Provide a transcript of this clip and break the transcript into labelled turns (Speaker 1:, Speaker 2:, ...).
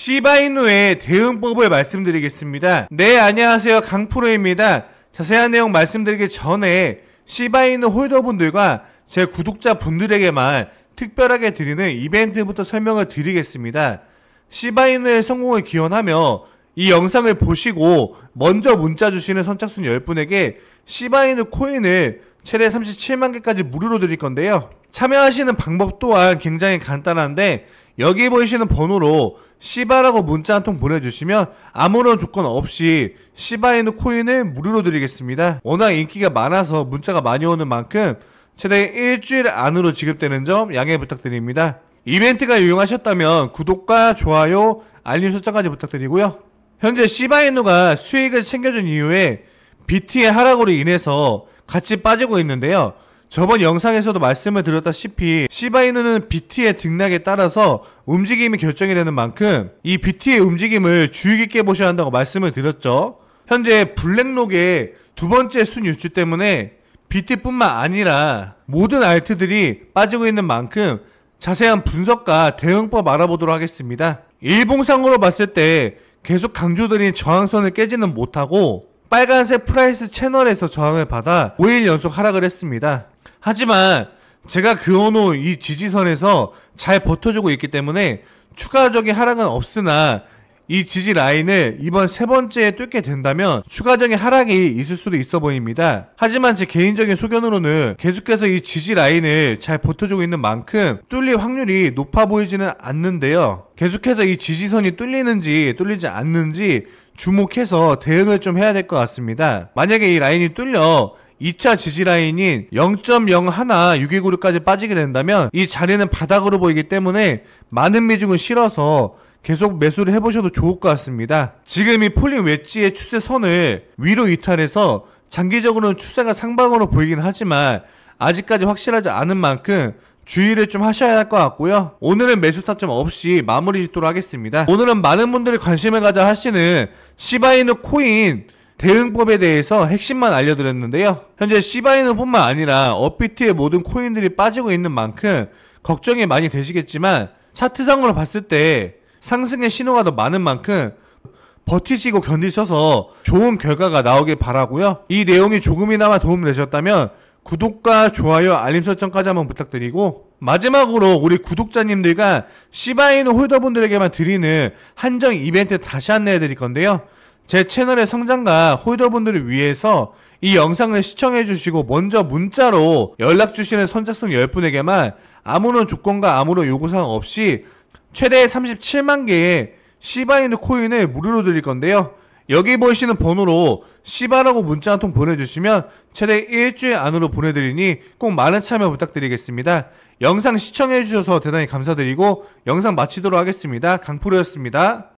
Speaker 1: 시바이누의 대응법을 말씀드리겠습니다. 네, 안녕하세요. 강프로입니다. 자세한 내용 말씀드리기 전에 시바이누 홀더분들과 제 구독자분들에게만 특별하게 드리는 이벤트부터 설명을 드리겠습니다. 시바이누의 성공을 기원하며 이 영상을 보시고 먼저 문자 주시는 선착순 10분에게 시바이누 코인을 최대 37만 개까지 무료로 드릴 건데요. 참여하시는 방법 또한 굉장히 간단한데 여기 보이시는 번호로 시바라고 문자 한 통 보내주시면 아무런 조건 없이 시바이누 코인을 무료로 드리겠습니다. 워낙 인기가 많아서 문자가 많이 오는 만큼 최대 일주일 안으로 지급되는 점 양해 부탁드립니다. 이벤트가 유용하셨다면 구독과 좋아요, 알림 설정까지 부탁드리고요. 현재 시바이누가 수익을 챙겨준 이후에 BT의 하락으로 인해서 같이 빠지고 있는데요. 저번 영상에서도 말씀을 드렸다시피 시바이누는 비트의 등락에 따라서 움직임이 결정이 되는 만큼 이 비트의 움직임을 주의 깊게 보셔야 한다고 말씀을 드렸죠. 현재 블랙록의 두 번째 순 유출 때문에 비트뿐만 아니라 모든 알트들이 빠지고 있는 만큼 자세한 분석과 대응법 알아보도록 하겠습니다. 일봉상으로 봤을 때 계속 강조드린 저항선을 깨지는 못하고 빨간색 프라이스 채널에서 저항을 받아 5일 연속 하락을 했습니다. 하지만 제가 그어놓은 이 지지선에서 잘 버텨주고 있기 때문에 추가적인 하락은 없으나 이 지지 라인을 이번 세 번째에 뚫게 된다면 추가적인 하락이 있을 수도 있어 보입니다. 하지만 제 개인적인 소견으로는 계속해서 이 지지 라인을 잘 버텨주고 있는 만큼 뚫릴 확률이 높아 보이지는 않는데요. 계속해서 이 지지선이 뚫리는지 뚫리지 않는지 주목해서 대응을 좀 해야 될 것 같습니다. 만약에 이 라인이 뚫려 2차 지지 라인인 0.01-629까지 빠지게 된다면 이 자리는 바닥으로 보이기 때문에 많은 비중을 실어서 계속 매수를 해보셔도 좋을 것 같습니다. 지금 이 폴링 웨지의 추세선을 위로 이탈해서 장기적으로는 추세가 상방으로 보이긴 하지만 아직까지 확실하지 않은 만큼 주의를 좀 하셔야 할 것 같고요. 오늘은 매수 타점 없이 마무리 짓도록 하겠습니다. 오늘은 많은 분들이 관심을 가져 하시는 시바이누 코인 대응법에 대해서 핵심만 알려드렸는데요. 현재 시바이누 뿐만 아니라 업비트의 모든 코인들이 빠지고 있는 만큼 걱정이 많이 되시겠지만 차트상으로 봤을 때 상승의 신호가 더 많은 만큼 버티시고 견디셔서 좋은 결과가 나오길 바라고요. 이 내용이 조금이나마 도움되셨다면 구독과 좋아요, 알림 설정까지 한번 부탁드리고 마지막으로 우리 구독자님들과 시바이노 홀더분들에게만 드리는 한정 이벤트 다시 안내해 드릴 건데요. 제 채널의 성장과 홀더분들을 위해서 이 영상을 시청해 주시고 먼저 문자로 연락 주시는 선착순 10분에게만 아무런 조건과 아무런 요구사항 없이 최대 37만 개의 시바이노 코인을 무료로 드릴 건데요. 여기 보이시는 번호로 씨바라고 문자 한 통 보내주시면 최대 일주일 안으로 보내드리니 꼭 많은 참여 부탁드리겠습니다. 영상 시청해주셔서 대단히 감사드리고 영상 마치도록 하겠습니다. 강프로였습니다.